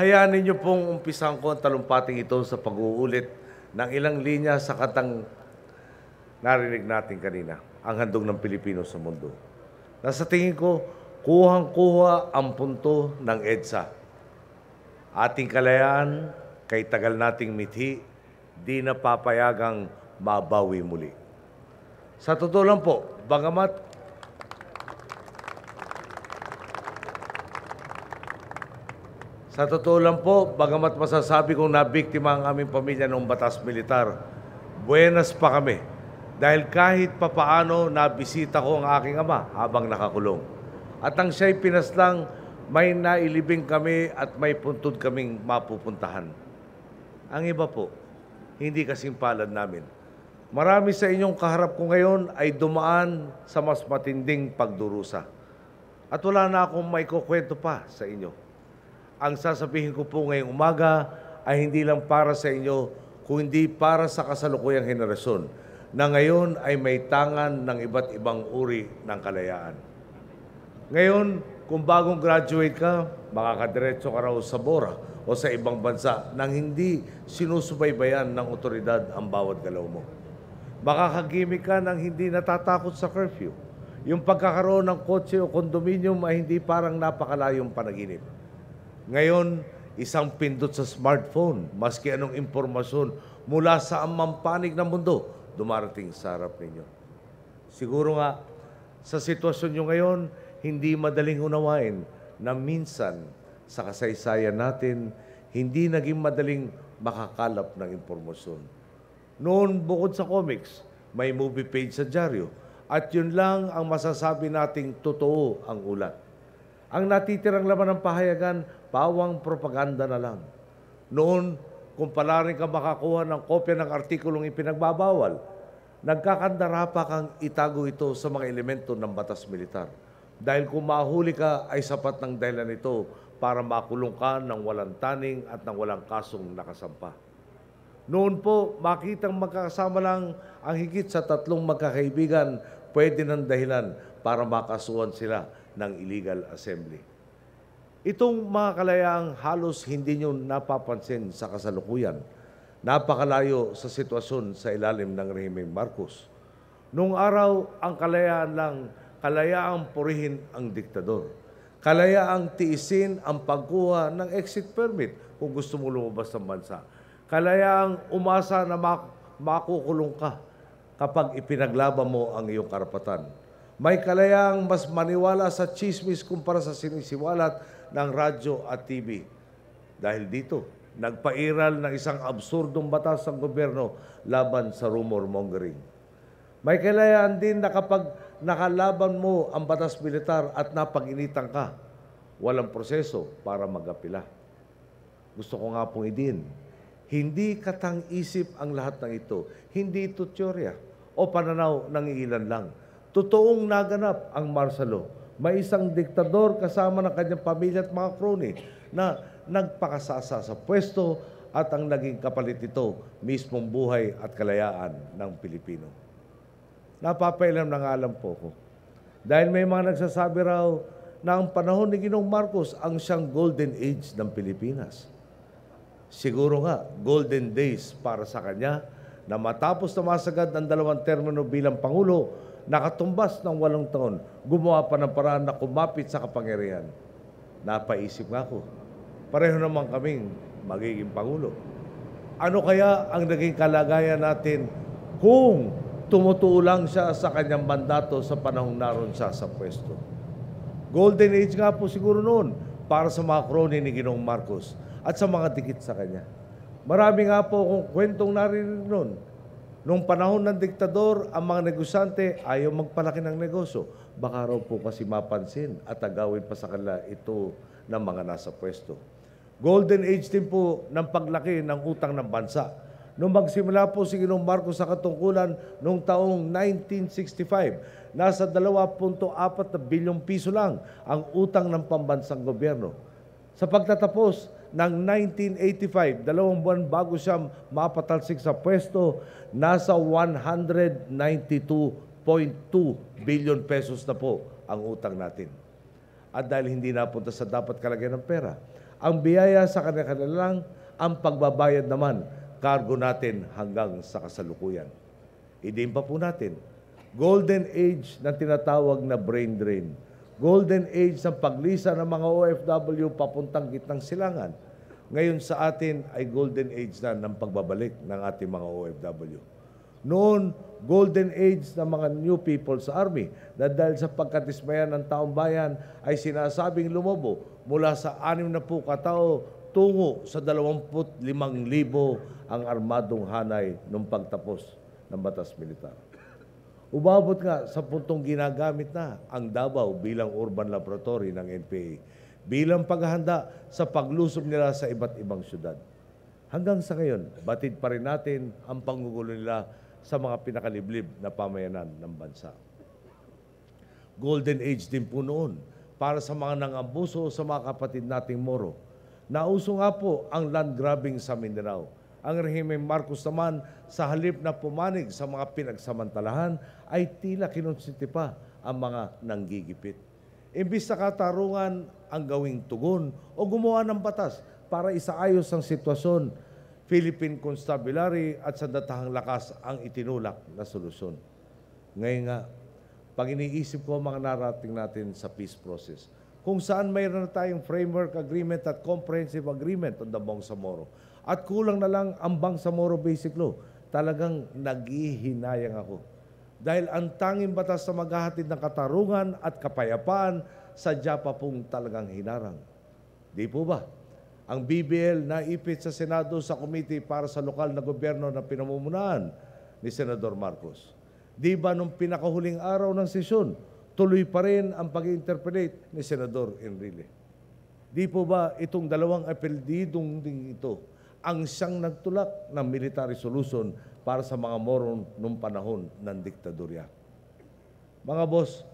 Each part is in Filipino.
Hayaan niyo pong umpisang ko ang talumpating ito sa pag-uulit ng ilang linya sa katang narinig natin kanina, ang handog ng Pilipino sa mundo. Nasa tingin ko, kuhang-kuha ang punto ng EDSA. Ating kalayaan, kay tagal nating mithi, di papayagang mabawi muli. Sa totoo lang po, bagamat Sa totoo lang po, bagamat masasabi kong nabiktima ang aming pamilya ng batas militar, buenas pa kami dahil kahit papaano nabisita ko ang aking ama habang nakakulong. At ang siya'y pinaslang, may nailibing kami at may puntod kaming mapupuntahan. Ang iba po, hindi kasing palad namin. Marami sa inyong kaharap ko ngayon ay dumaan sa mas matinding pagdurusa. At wala na akong may kukwento pa sa inyo ang sasabihin ko po ngayong umaga ay hindi lang para sa inyo, kundi para sa kasalukuyang henerasyon na ngayon ay may tangan ng iba't ibang uri ng kalayaan. Ngayon, kung bagong graduate ka, makakadiretso ka raw sa Bora o sa ibang bansa nang hindi sinusubaybayan ng otoridad ang bawat galaw mo. Makakagimik ka nang hindi natatakot sa curfew. Yung pagkakaroon ng kotse o kondominium ay hindi parang napakalayong panaginip ngayon, isang pindot sa smartphone, maski anong impormasyon mula sa amampanig ng mundo, dumarating sa harap ninyo. Siguro nga, sa sitwasyon nyo ngayon, hindi madaling unawain na minsan sa kasaysayan natin, hindi naging madaling makakalap ng impormasyon. Noon, bukod sa comics, may movie page sa dyaryo. At yun lang ang masasabi nating totoo ang ulat. Ang natitirang laman ng pahayagan Pawang propaganda na lang. Noon, kung pala rin ka makakuha ng kopya ng artikulong ipinagbabawal, nagkakandara pa kang itago ito sa mga elemento ng batas militar. Dahil kung mahuli ka, ay sapat ng dahilan ito para makulong ka ng walang taning at ng walang kasong nakasampa. Noon po, makitang magkakasama lang ang higit sa tatlong magkakaibigan, pwede ng dahilan para makasuhan sila ng illegal assembly. Itong mga kalayaang halos hindi nyo napapansin sa kasalukuyan. Napakalayo sa sitwasyon sa ilalim ng rehimeng Marcos. Noong araw, ang kalayaan lang, kalayaang purihin ang diktador. Kalayaang tiisin ang pagkuha ng exit permit kung gusto mo lumabas ng bansa. Kalayaang umasa na mak- makukulong ka kapag ipinaglaban mo ang iyong karapatan. May kalayaang mas maniwala sa chismis kumpara sa sinisiwalat ng radyo at TV. Dahil dito, nagpairal ng isang absurdong batas ang gobyerno laban sa rumor mongering. May kalayaan din na kapag nakalaban mo ang batas militar at napaginitan ka, walang proseso para magapila. Gusto ko nga pong idin, hindi katang-isip ang lahat ng ito. Hindi ito teorya o pananaw ng ilan lang. Totoong naganap ang Marsalo may isang diktador kasama ng kanyang pamilya at mga kroni na nagpakasasa sa pwesto at ang naging kapalit nito mismong buhay at kalayaan ng Pilipino. Napapailam ng alam po ko. Dahil may mga nagsasabi raw na ang panahon ni Ginong Marcos ang siyang golden age ng Pilipinas. Siguro nga, golden days para sa kanya na matapos na masagad ang dalawang termino bilang Pangulo, nakatumbas ng walong taon, gumawa pa ng paraan na kumapit sa kapangyarihan. Napaisip nga ako, pareho naman kaming magiging Pangulo. Ano kaya ang naging kalagayan natin kung tumutuo lang siya sa kanyang mandato sa panahong naroon siya sa pwesto? Golden age nga po siguro noon para sa mga kroni ni Ginoong Marcos at sa mga dikit sa kanya. Marami nga po akong kwentong narinig noon Noong panahon ng diktador, ang mga negosyante ayaw magpalaki ng negosyo. Baka raw po kasi mapansin at agawin pa sa kanila ito ng mga nasa pwesto. Golden age din po ng paglaki ng utang ng bansa. Noong magsimula po si Ginoong Marcos sa katungkulan noong taong 1965, nasa 2.4 na bilyong piso lang ang utang ng pambansang gobyerno. Sa pagtatapos ng 1985, dalawang buwan bago siya mapatalsik sa pwesto, nasa 192.2 billion pesos na po ang utang natin. At dahil hindi napunta sa dapat kalagay ng pera, ang biyaya sa kanila lang, ang pagbabayad naman, cargo natin hanggang sa kasalukuyan. Idiin pa po natin, golden age ng tinatawag na brain drain golden age ng paglisa ng mga OFW papuntang gitnang silangan. Ngayon sa atin ay golden age na ng pagbabalik ng ating mga OFW. Noon, golden age ng mga new people sa army na dahil sa pagkatismayan ng taong bayan ay sinasabing lumobo mula sa anim na 60 katao tungo sa 25,000 ang armadong hanay nung pagtapos ng batas militar. Umabot nga sa puntong ginagamit na ang Davao bilang urban laboratory ng NPA bilang paghahanda sa paglusob nila sa iba't ibang syudad. Hanggang sa ngayon, batid pa rin natin ang panggugulo nila sa mga pinakaliblib na pamayanan ng bansa. Golden age din po noon para sa mga nangambuso sa mga kapatid nating Moro. Nauso nga po ang land grabbing sa Mindanao ang rehimeng Marcos naman sa halip na pumanig sa mga pinagsamantalahan ay tila kinonsinti pa ang mga nanggigipit. Imbis sa katarungan ang gawing tugon o gumawa ng batas para isaayos ang sitwasyon, Philippine Constabulary at sa datahang lakas ang itinulak na solusyon. Ngayon nga, pag iniisip ko mga narating natin sa peace process, kung saan mayroon na tayong framework agreement at comprehensive agreement on the Bangsamoro, at kulang na lang ambang sa Moro Basic Law. Talagang naghihinayang ako. Dahil ang tanging batas na maghahatid ng katarungan at kapayapaan, sadya pa pong talagang hinarang. Di po ba? Ang BBL na ipit sa Senado sa komite para sa lokal na gobyerno na pinamumunuan ni Senador Marcos. Di ba nung pinakahuling araw ng sesyon, tuloy pa rin ang pag interpolate ni Senador Enrile. Di po ba itong dalawang apeldidong ito ang siyang nagtulak ng military solution para sa mga moron noong panahon ng diktadurya. Mga boss,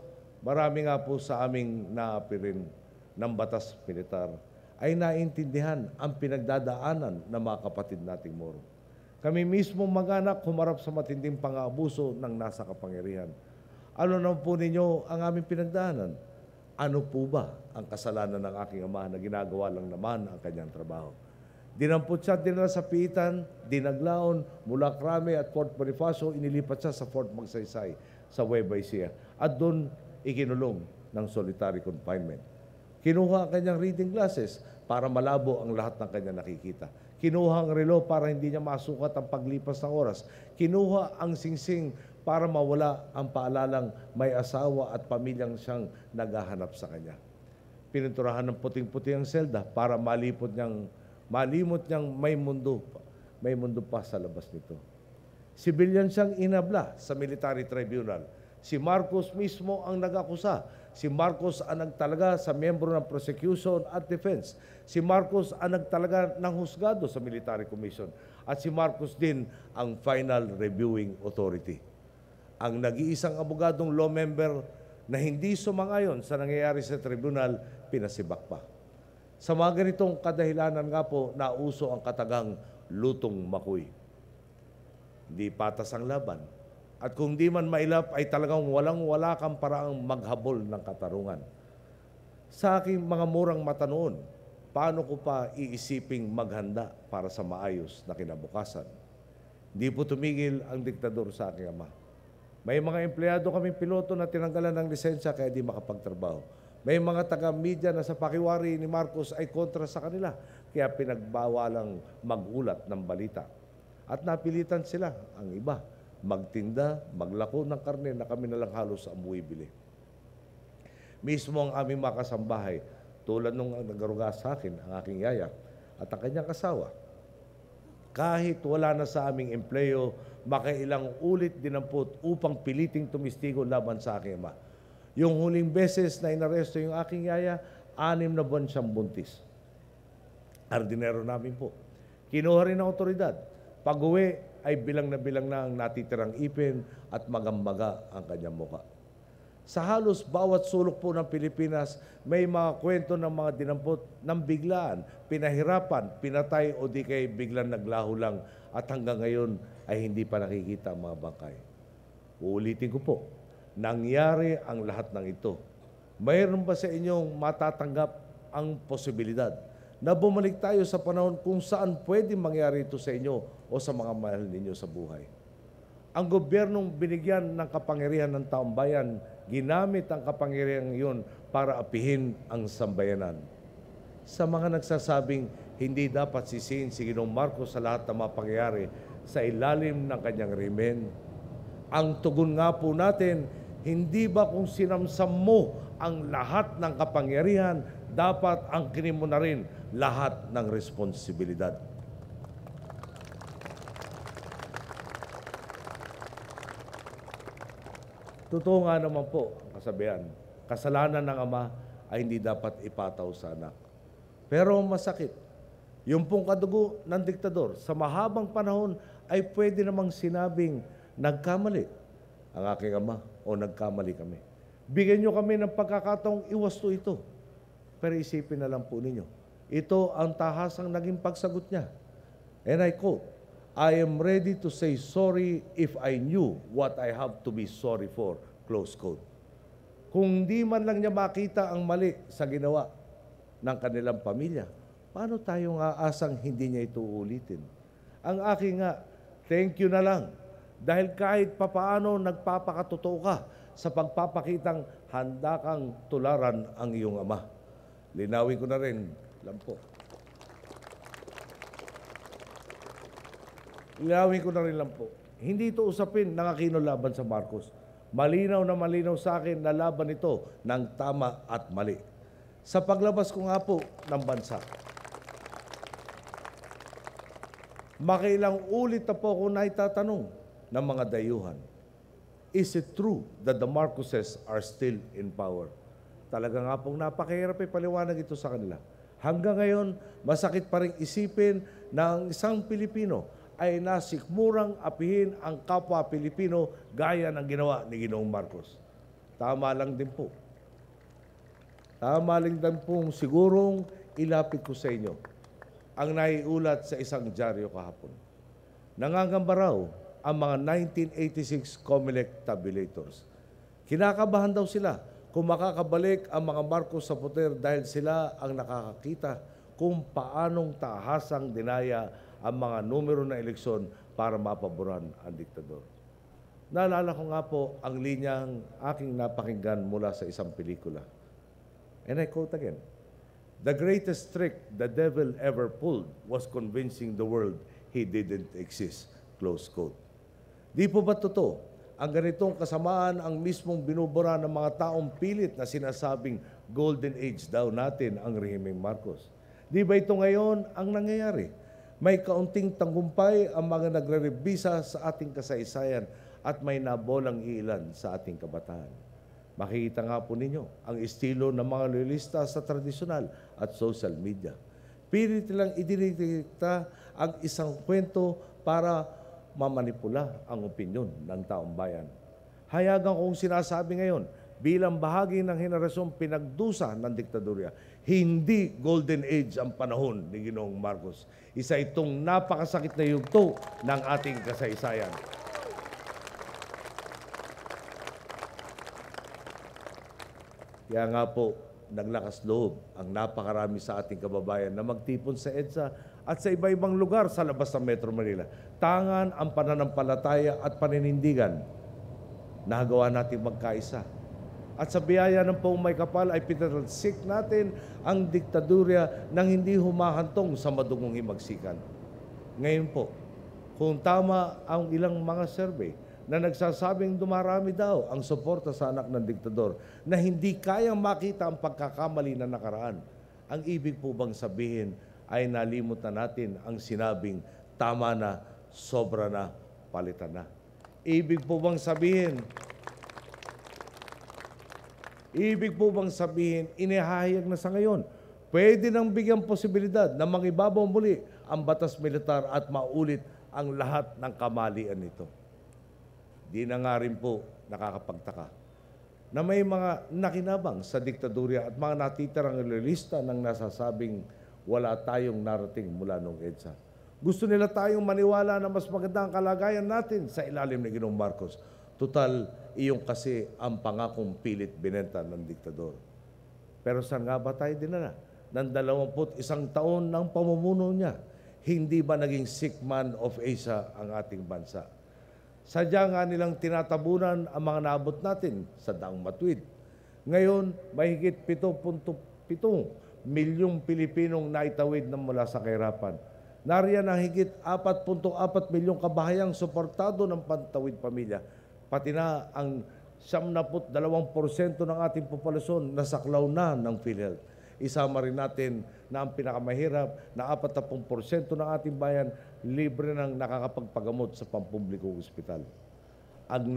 marami nga po sa aming naapirin ng batas militar ay naintindihan ang pinagdadaanan ng mga kapatid nating moro. Kami mismo mag-anak humarap sa matinding pang-aabuso ng nasa kapangyarihan. Ano na po ninyo ang aming pinagdaanan? Ano po ba ang kasalanan ng aking ama na ginagawa lang naman ang kanyang trabaho? Dinampot siya at sa Pitan, dinaglaon mula Krame at Fort Bonifacio, inilipat siya sa Fort Magsaysay sa Nueva Ecija. At doon ikinulong ng solitary confinement. Kinuha ang kanyang reading glasses para malabo ang lahat ng kanya nakikita. Kinuha ang relo para hindi niya masukat ang paglipas ng oras. Kinuha ang singsing para mawala ang paalalang may asawa at pamilyang siyang naghahanap sa kanya. Pininturahan ng puting-puti ang selda para malipot niyang Malimot niyang may mundo pa. May mundo pa sa labas nito. Sibilyan siyang inabla sa military tribunal. Si Marcos mismo ang nag-akusa. Si Marcos ang nagtalaga sa membro ng prosecution at defense. Si Marcos ang nagtalaga ng husgado sa military commission. At si Marcos din ang final reviewing authority. Ang nag-iisang abogadong law member na hindi sumangayon sa nangyayari sa tribunal, pinasibak pa. Sa mga ganitong kadahilanan nga po, nauso ang katagang lutong makoy. Hindi patas ang laban. At kung di man mailap, ay talagang walang-wala kang paraang maghabol ng katarungan. Sa aking mga murang mata noon, paano ko pa iisiping maghanda para sa maayos na kinabukasan? Di po tumigil ang diktador sa aking ama. May mga empleyado kaming piloto na tinanggalan ng lisensya kaya di makapagtrabaho may mga taga-media na sa pakiwari ni Marcos ay kontra sa kanila, kaya pinagbawalang magulat ng balita. At napilitan sila, ang iba, magtinda, maglako ng karne na kami nalang halos ang buwibili. Mismo ang aming makasambahay, tulad nung nagaruga sa akin, ang aking yaya, at ang kanyang kasawa, kahit wala na sa aming empleyo, makailang ulit dinampot upang piliting tumistigo laban sa aking ama yung huling beses na inaresto yung aking yaya, anim na buwan siyang buntis. Ardinero namin po. Kinuha rin ng otoridad. Pag-uwi ay bilang na bilang na ang natitirang ipin at magambaga ang kanyang muka. Sa halos bawat sulok po ng Pilipinas, may mga kwento ng mga dinampot ng biglaan, pinahirapan, pinatay o di kay biglang naglaho lang at hanggang ngayon ay hindi pa nakikita ang mga bangkay. Uulitin ko po, nangyari ang lahat ng ito. Mayroon ba sa inyong matatanggap ang posibilidad na bumalik tayo sa panahon kung saan pwede mangyari ito sa inyo o sa mga mahal ninyo sa buhay? Ang gobyernong binigyan ng kapangyarihan ng taong bayan, ginamit ang kapangyarihan yun para apihin ang sambayanan. Sa mga nagsasabing hindi dapat sisihin si Ginoong Marcos sa lahat ng mga pangyayari sa ilalim ng kanyang rimen. Ang tugon nga po natin hindi ba kung sinamsam mo ang lahat ng kapangyarihan, dapat angkinin mo na rin lahat ng responsibilidad. Totoo nga naman po ang kasabihan. Kasalanan ng ama ay hindi dapat ipataw sa anak. Pero masakit. Yung pong kadugo ng diktador sa mahabang panahon ay pwede namang sinabing nagkamali ang aking ama o nagkamali kami. Bigyan nyo kami ng pagkakataong iwasto ito. Pero isipin na lang po ninyo, ito ang tahasang naging pagsagot niya. And I quote, I am ready to say sorry if I knew what I have to be sorry for. Close quote. Kung di man lang niya makita ang mali sa ginawa ng kanilang pamilya, paano tayo nga hindi niya ito ulitin? Ang aking nga, thank you na lang dahil kahit papaano nagpapakatotoo ka sa pagpapakitang handa kang tularan ang iyong ama. Linawin ko na rin, lampo. Linawin ko na rin lampo. Hindi ito usapin ng Aquino laban sa Marcos. Malinaw na malinaw sa akin na laban ito ng tama at mali. Sa paglabas ko nga po ng bansa, makailang ulit na po ako na itatanong ng mga dayuhan. Is it true that the Marcoses are still in power? Talaga nga pong napakahirap paliwanag ito sa kanila. Hanggang ngayon, masakit pa rin isipin na ang isang Pilipino ay nasikmurang apihin ang kapwa Pilipino gaya ng ginawa ni Ginoong Marcos. Tama lang din po. Tama lang din pong sigurong ilapit ko sa inyo ang naiulat sa isang dyaryo kahapon. Nangangamba raw ang mga 1986 COMELEC tabulators. Kinakabahan daw sila kung makakabalik ang mga Marcos sa poder dahil sila ang nakakakita kung paanong tahasang dinaya ang mga numero na eleksyon para mapaboran ang diktador. Naalala ko nga po ang linyang aking napakinggan mula sa isang pelikula. And I quote again, The greatest trick the devil ever pulled was convincing the world he didn't exist. Close quote. Di po ba totoo? Ang ganitong kasamaan ang mismong binubura ng mga taong pilit na sinasabing golden age daw natin ang rehimeng Marcos. Di ba ito ngayon ang nangyayari? May kaunting tanggumpay ang mga nagre-rebisa sa ating kasaysayan at may nabolang ilan sa ating kabataan. Makikita nga po ninyo ang estilo ng mga loyalista sa tradisyonal at social media. Pilit lang idinitikta ang isang kwento para mamanipula ang opinyon ng taong bayan. Hayagan kong sinasabi ngayon, bilang bahagi ng henerasyong pinagdusa ng diktadurya, hindi golden age ang panahon ni Ginoong Marcos. Isa itong napakasakit na yugto ng ating kasaysayan. Kaya nga po, naglakas loob ang napakarami sa ating kababayan na magtipon sa EDSA at sa iba-ibang lugar sa labas ng Metro Manila. Tangan ang pananampalataya at paninindigan. Nagawa natin magkaisa. At sa biyaya ng Pong May Kapal ay pinatalsik natin ang diktadurya ng hindi humahantong sa madungong himagsikan. Ngayon po, kung tama ang ilang mga survey na nagsasabing dumarami daw ang suporta sa anak ng diktador na hindi kayang makita ang pagkakamali na nakaraan, ang ibig po bang sabihin ay nalimot natin ang sinabing tama na, sobra na, palitan na. Ibig po bang sabihin, ibig po bang sabihin, inihahayag na sa ngayon, pwede nang bigyan posibilidad na mangibabaw muli ang batas militar at maulit ang lahat ng kamalian nito. Di na nga rin po nakakapagtaka na may mga nakinabang sa diktadurya at mga natitirang lilista ng nasasabing wala tayong narating mula nung EDSA. Gusto nila tayong maniwala na mas maganda ang kalagayan natin sa ilalim ni Ginoong Marcos. Total, iyong kasi ang pangakong pilit binenta ng diktador. Pero saan nga ba tayo dinala? Ng 21 taon ng pamumuno niya, hindi ba naging sick man of Asia ang ating bansa? Sadya nga nilang tinatabunan ang mga naabot natin sa daang matuwid. Ngayon, mahigit 7.7 milyong Pilipinong naitawid na mula sa kahirapan. Nariyan ang higit 4.4 milyong kabahayang suportado ng pantawid pamilya. Pati na ang 72% ng ating populasyon nasaklaw na ng PhilHealth. Isama rin natin na ang pinakamahirap na 40% ng ating bayan libre ng nakakapagpagamot sa pampublikong ospital. Ang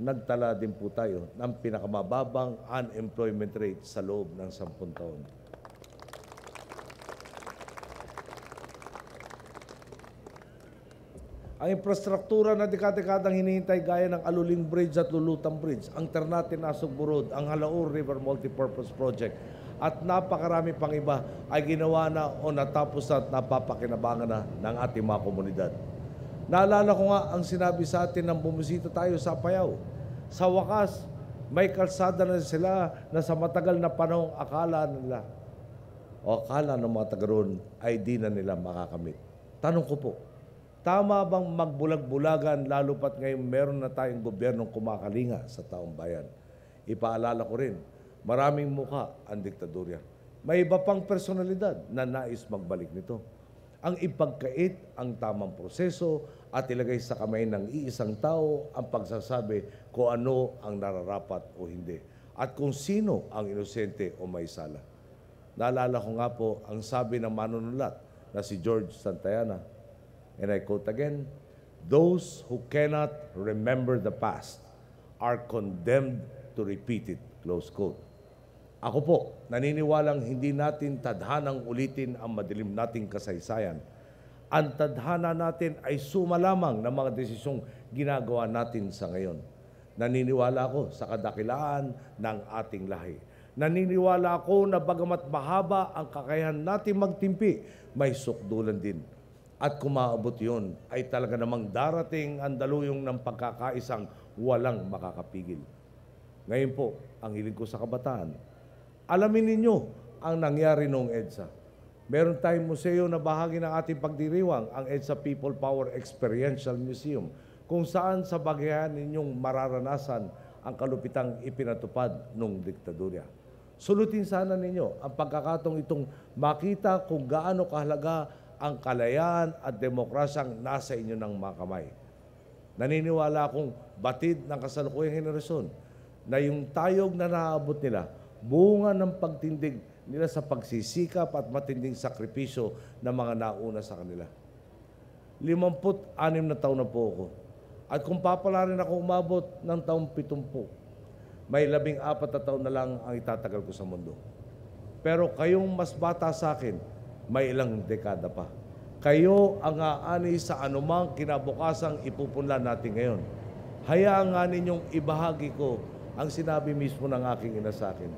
nagtala din po tayo ng pinakamababang unemployment rate sa loob ng 10 taon. Ang infrastruktura na dekadekadang hinihintay gaya ng Aluling Bridge at Lulutang Bridge, ang Ternatin Nasog Burod, ang Halaur River Multipurpose Project, at napakarami pang iba ay ginawa na o natapos at napapakinabangan na ng ating mga komunidad. Naalala ko nga ang sinabi sa atin nang bumisita tayo sa Payaw. Sa wakas, may kalsada na sila na sa matagal na panahon akala nila o akala ng mga taga ay di na nila makakamit. Tanong ko po, Tama bang magbulag-bulagan lalo pat ngayon meron na tayong gobyernong kumakalinga sa taong bayan? Ipaalala ko rin, maraming mukha ang diktadorya. May iba pang personalidad na nais magbalik nito. Ang ipagkait ang tamang proseso at ilagay sa kamay ng iisang tao ang pagsasabi kung ano ang nararapat o hindi at kung sino ang inosente o may sala. Naalala ko nga po ang sabi ng manunulat na si George Santayana and I quote again, those who cannot remember the past are condemned to repeat it, close quote. Ako po, naniniwalang hindi natin tadhanang ulitin ang madilim nating kasaysayan. Ang tadhana natin ay suma lamang ng mga desisyong ginagawa natin sa ngayon. Naniniwala ako sa kadakilaan ng ating lahi. Naniniwala ako na bagamat mahaba ang kakayahan natin magtimpi, may sukdulan din at kumaabot yun, ay talaga namang darating ang daluyong ng pagkakaisang walang makakapigil. Ngayon po, ang hiling ko sa kabataan, alamin ninyo ang nangyari noong EDSA. Meron tayong museo na bahagi ng ating pagdiriwang, ang EDSA People Power Experiential Museum, kung saan sa bagyan ninyong mararanasan ang kalupitang ipinatupad ng diktadurya. Sulutin sana ninyo ang pagkakatong itong makita kung gaano kahalaga ang kalayaan at demokrasyang nasa inyo ng mga kamay. Naniniwala akong batid ng kasalukuyang henerasyon na yung tayog na naabot nila, bunga ng pagtindig nila sa pagsisikap at matinding sakripisyo ng mga nauna sa kanila. 56 na taon na po ako. At kung papala rin ako umabot ng taong 70, may labing apat na taon na lang ang itatagal ko sa mundo. Pero kayong mas bata sa akin, may ilang dekada pa. Kayo ang aani sa anumang kinabukasang ipupunla natin ngayon. Hayaan nga ninyong ibahagi ko ang sinabi mismo ng aking ina sa akin.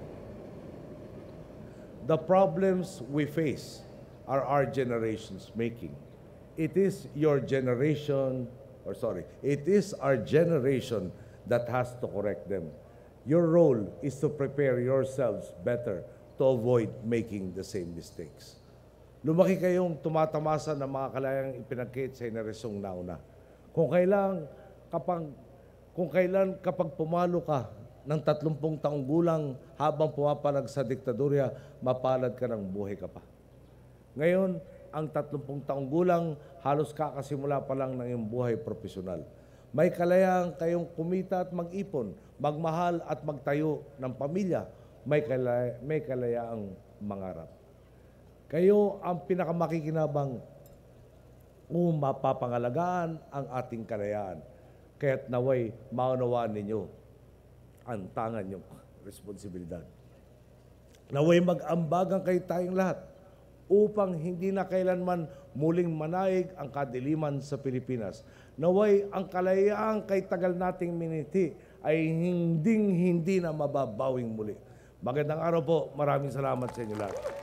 The problems we face are our generation's making. It is your generation, or sorry, it is our generation that has to correct them. Your role is to prepare yourselves better to avoid making the same mistakes lumaki kayong tumatamasa ng mga kalayang ipinagkit sa inaresong nauna. Kung kailan, kapag, kung kailan kapag pumalo ka ng 30 taong gulang habang pumapalag sa diktadorya, mapalad ka ng buhay ka pa. Ngayon, ang 30 taong gulang, halos kakasimula pa lang ng iyong buhay profesional. May kalayaan kayong kumita at mag-ipon, magmahal at magtayo ng pamilya. May, kalaya, may kalayaang mangarap. Kayo ang pinakamakikinabang kung mapapangalagaan ang ating kalayaan. Kaya't naway maunawaan ninyo ang tangan niyong responsibilidad. Naway mag-ambagan kay tayong lahat upang hindi na kailanman muling manaig ang kadiliman sa Pilipinas. Naway ang kalayaan kay tagal nating miniti ay hinding-hindi na mababawing muli. Magandang araw po. Maraming salamat sa inyo lahat.